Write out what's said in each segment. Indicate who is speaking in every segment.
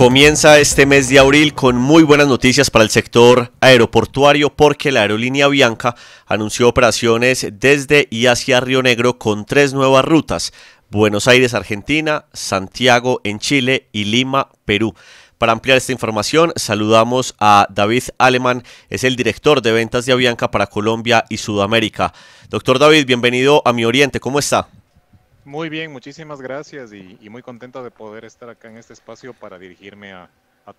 Speaker 1: Comienza este mes de abril con muy buenas noticias para el sector aeroportuario porque la aerolínea Bianca anunció operaciones desde y hacia Río Negro con tres nuevas rutas, Buenos Aires, Argentina, Santiago en Chile y Lima, Perú. Para ampliar esta información, saludamos a David Alemán, es el director de ventas de Avianca para Colombia y Sudamérica. Doctor David, bienvenido a Mi Oriente, ¿cómo está?
Speaker 2: Muy bien, muchísimas gracias y, muy contento de poder estar acá en este espacio para dirigirme a,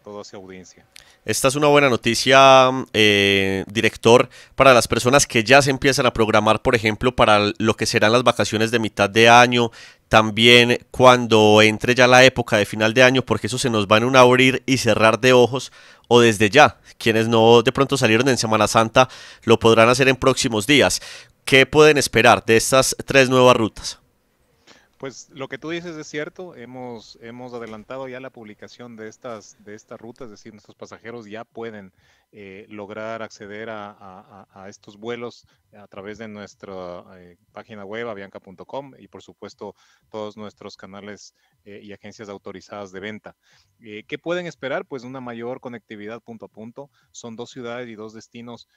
Speaker 2: toda su audiencia.
Speaker 1: Esta es una buena noticia, mm, eh, director, para las personas que ya se empiezan a programar, por ejemplo, para lo que serán las vacaciones de mitad de año, también cuando entre ya la época de final de año, porque eso se nos va a un abrir y cerrar de ojos o desde ya. Quienes no de pronto salieron en Semana Santa lo podrán hacer en próximos días. ¿Qué pueden esperar de estas tres nuevas rutas?
Speaker 2: Pues lo que tú dices es cierto, hemos, hemos adelantado ya la publicación de estas, de estas rutas, es decir, nuestros pasajeros ya pueden eh, lograr acceder a, estos vuelos a través de nuestra eh, página web avianca.com y por supuesto todos nuestros canales eh, y agencias autorizadas de venta. ¿Qué pueden esperar? Pues una mayor conectividad punto a punto. Son dos ciudades y dos destinos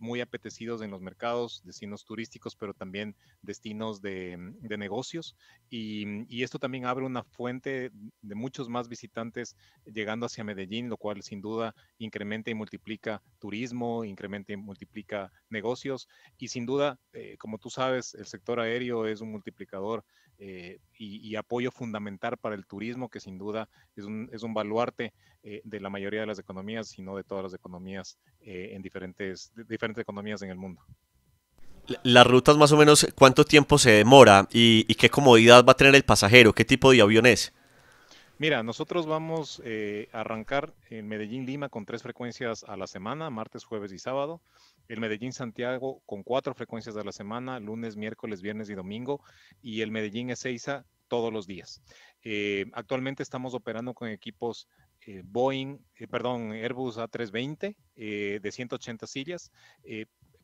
Speaker 2: muy apetecidos en los mercados, destinos turísticos, pero también destinos de, negocios. y esto también abre una fuente de muchos más visitantes llegando hacia Medellín, lo cual sin duda incrementa y multiplica turismo, incrementa y multiplica negocios y sin duda, eh, como tú sabes, el sector aéreo es un multiplicador eh, y, apoyo fundamental para el turismo que sin duda es un, baluarte eh, de la mayoría de las economías y no de todas las economías en diferentes, diferentes economías en el mundo.
Speaker 1: Las rutas más o menos, ¿cuánto tiempo se demora y, y qué comodidad va a tener el pasajero? ¿Qué tipo de avión es?
Speaker 2: Mira, nosotros vamos eh, a arrancar en Medellín Lima con tres frecuencias a la semana, martes, jueves y sábado. El Medellín Santiago con cuatro frecuencias a la semana, lunes, miércoles, viernes y domingo. Y el Medellín Ezeiza todos los días. Eh, actualmente estamos operando con equipos eh, Boeing, perdón, Airbus A320 de 180 sillas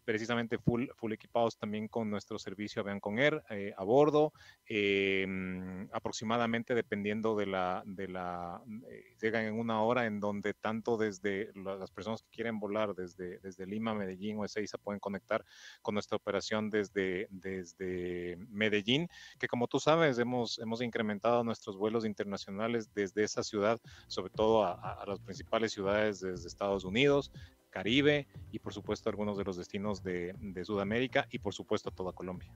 Speaker 2: precisamente full, full equipados también con nuestro servicio Avian con Air eh, a bordo, em, aproximadamente dependiendo de la, de eh, llegan en una hora en donde tanto desde las personas que quieren volar desde, desde Lima, Medellín o Ezeiza pueden conectar con nuestra operación desde, desde Medellín, que como tú sabes hemos, hemos incrementado nuestros vuelos internacionales desde esa ciudad, sobre todo a, a las principales ciudades desde Estados Unidos, Caribe y por supuesto algunos de los destinos de, Sudamérica y por supuesto toda Colombia.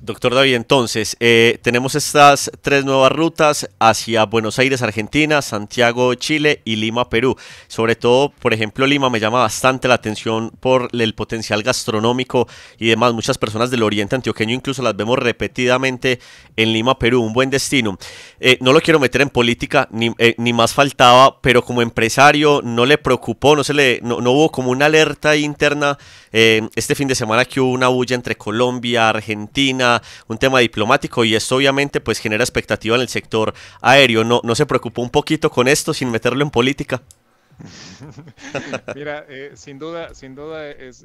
Speaker 1: Doctor David, entonces, eh, tenemos estas tres nuevas rutas hacia Buenos Aires, Argentina, Santiago, Chile y Lima, Perú. Sobre todo, por ejemplo, Lima me llama bastante la atención por el potencial gastronómico y demás. Muchas personas del oriente antioqueño incluso las vemos repetidamente en Lima, Perú, un buen destino. Eh, no lo quiero meter en política, ni, eh, ni, más faltaba, pero como empresario no le preocupó, no, se le, no hubo como una alerta interna este fin de semana que hubo una bulla entre Colombia, Argentina, un tema diplomático y esto obviamente pues genera expectativa en el sector aéreo. ¿No, no se preocupó un poquito con esto sin meterlo en política?
Speaker 2: Mira, eh, sin duda, sin duda es,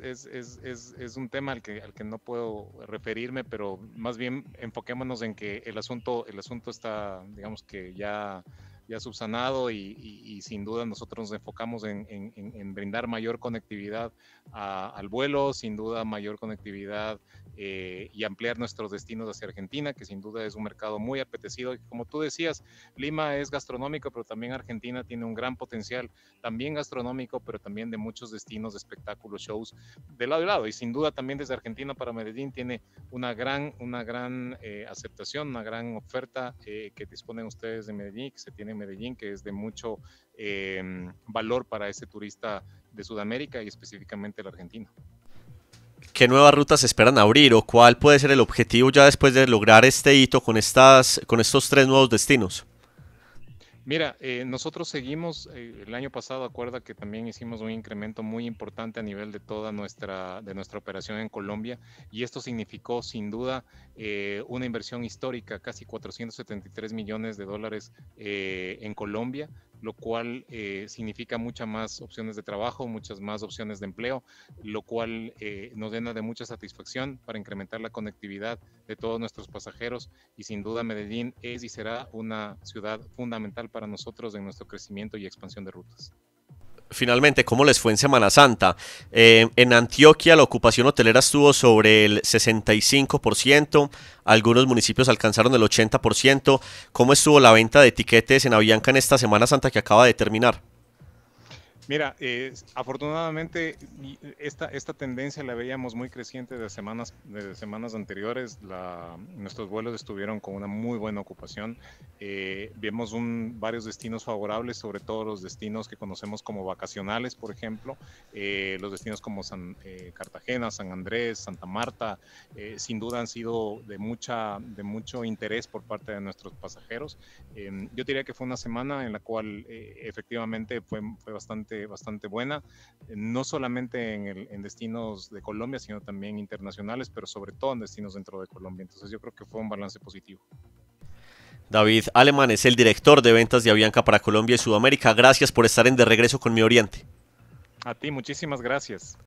Speaker 2: un tema al que, al que no puedo referirme, pero más bien enfoquémonos en que el asunto, el asunto está, digamos que ya ya subsanado y, sin duda nosotros nos enfocamos en, brindar mayor conectividad al vuelo, sin duda mayor conectividad eh, y ampliar nuestros destinos hacia Argentina, que sin duda es un mercado muy apetecido. Y como tú decías, Lima es gastronómico, pero también Argentina tiene un gran potencial, también gastronómico, pero también de muchos destinos, de espectáculos, shows de lado y lado. Y sin duda también desde Argentina para Medellín tiene una gran, una gran eh, aceptación, una gran oferta eh, que disponen ustedes de Medellín que se tienen Medellín, que es de mucho em, valor para ese turista de Sudamérica y específicamente el argentino.
Speaker 1: ¿Qué nuevas rutas esperan abrir o cuál puede ser el objetivo ya después de lograr este hito con, estas, con estos tres nuevos destinos?
Speaker 2: Mira, eh, nosotros seguimos, eh, el año pasado acuerda que también hicimos un incremento muy importante a nivel de toda nuestra, de nuestra operación en Colombia y esto significó sin duda eh, una inversión histórica, casi 473 millones de dólares en Colombia, lo cual eh, significa muchas más opciones de trabajo, muchas más opciones de empleo, lo cual eh, nos llena de mucha satisfacción para incrementar la conectividad de todos nuestros pasajeros y sin duda Medellín es y será una ciudad fundamental para nosotros en nuestro crecimiento y expansión de rutas
Speaker 1: finalmente cómo les fue en Semana Santa. Eh, en Antioquia la ocupación hotelera estuvo sobre el 65%, algunos municipios alcanzaron el 80%. ¿Cómo estuvo la venta de etiquetes en Avianca en esta Semana Santa que acaba de terminar?
Speaker 2: Mira, eh, afortunadamente eh, esta, esta tendencia la veíamos muy creciente de semanas, de semanas anteriores. La, nuestros vuelos estuvieron con una muy buena ocupación. Eh, vimos un, varios destinos favorables, sobre todo los destinos que conocemos como vacacionales, por ejemplo, los destinos como San, Cartagena, San Andrés, Santa Marta, sin duda han sido de, mucha, de mucho interés por parte de nuestros pasajeros. Em, yo diría que fue una semana en la cual efectivamente fue bastante bastante, buena, eh, no solamente en, en, destinos de Colombia, sino también internacionales, pero sobre todo en destinos dentro de Colombia. Entonces yo creo que fue un balance positivo.
Speaker 1: David Aleman es el director de ventas de Avianca para Colombia y Sudamérica. Gracias por estar en De Regreso con Mi Oriente.
Speaker 2: A ti, muchísimas gracias.